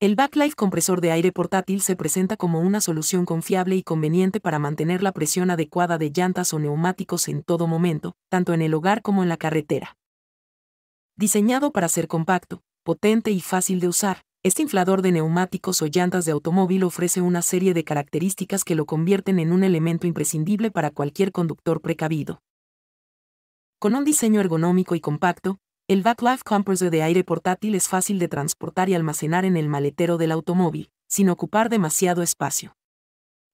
El Backlife compresor de aire portátil se presenta como una solución confiable y conveniente para mantener la presión adecuada de llantas o neumáticos en todo momento, tanto en el hogar como en la carretera. Diseñado para ser compacto, potente y fácil de usar, este inflador de neumáticos o llantas de automóvil ofrece una serie de características que lo convierten en un elemento imprescindible para cualquier conductor precavido. Con un diseño ergonómico y compacto, el Backlife Compressor de aire portátil es fácil de transportar y almacenar en el maletero del automóvil, sin ocupar demasiado espacio.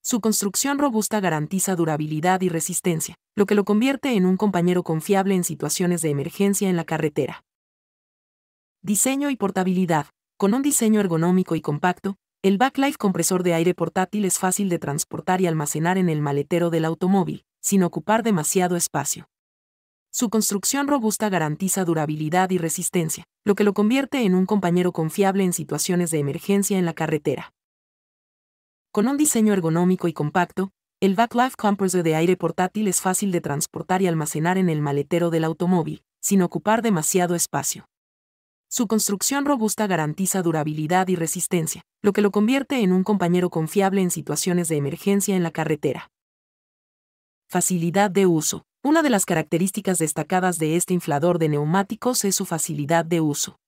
Su construcción robusta garantiza durabilidad y resistencia, lo que lo convierte en un compañero confiable en situaciones de emergencia en la carretera. Diseño y portabilidad. Con un diseño ergonómico y compacto, el Backlife compresor de aire portátil es fácil de transportar y almacenar en el maletero del automóvil, sin ocupar demasiado espacio. Su construcción robusta garantiza durabilidad y resistencia, lo que lo convierte en un compañero confiable en situaciones de emergencia en la carretera. Con un diseño ergonómico y compacto, el Backlife Compressor de aire portátil es fácil de transportar y almacenar en el maletero del automóvil, sin ocupar demasiado espacio. Su construcción robusta garantiza durabilidad y resistencia, lo que lo convierte en un compañero confiable en situaciones de emergencia en la carretera. Facilidad de uso. Una de las características destacadas de este inflador de neumáticos es su facilidad de uso.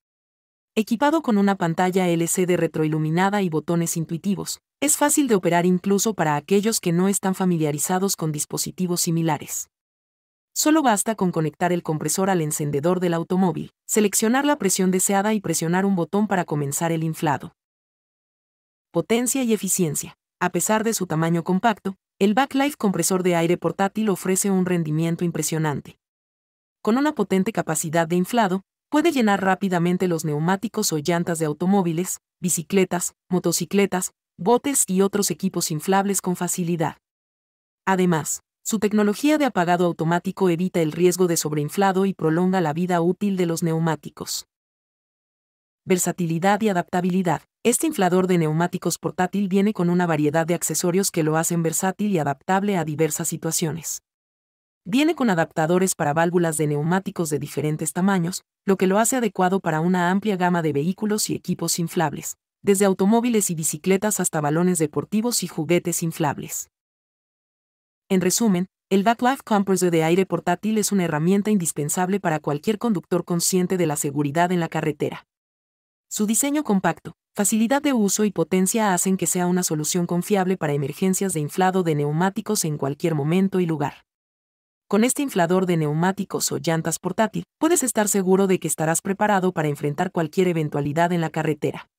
Equipado con una pantalla LCD retroiluminada y botones intuitivos, es fácil de operar incluso para aquellos que no están familiarizados con dispositivos similares. Solo basta con conectar el compresor al encendedor del automóvil, seleccionar la presión deseada y presionar un botón para comenzar el inflado. Potencia y eficiencia. A pesar de su tamaño compacto, el Backlife compresor de aire portátil ofrece un rendimiento impresionante. Con una potente capacidad de inflado, puede llenar rápidamente los neumáticos o llantas de automóviles, bicicletas, motocicletas, botes y otros equipos inflables con facilidad. Además, su tecnología de apagado automático evita el riesgo de sobreinflado y prolonga la vida útil de los neumáticos versatilidad y adaptabilidad. Este inflador de neumáticos portátil viene con una variedad de accesorios que lo hacen versátil y adaptable a diversas situaciones. Viene con adaptadores para válvulas de neumáticos de diferentes tamaños, lo que lo hace adecuado para una amplia gama de vehículos y equipos inflables, desde automóviles y bicicletas hasta balones deportivos y juguetes inflables. En resumen, el Backlife Compressor de aire portátil es una herramienta indispensable para cualquier conductor consciente de la seguridad en la carretera. Su diseño compacto, facilidad de uso y potencia hacen que sea una solución confiable para emergencias de inflado de neumáticos en cualquier momento y lugar. Con este inflador de neumáticos o llantas portátil, puedes estar seguro de que estarás preparado para enfrentar cualquier eventualidad en la carretera.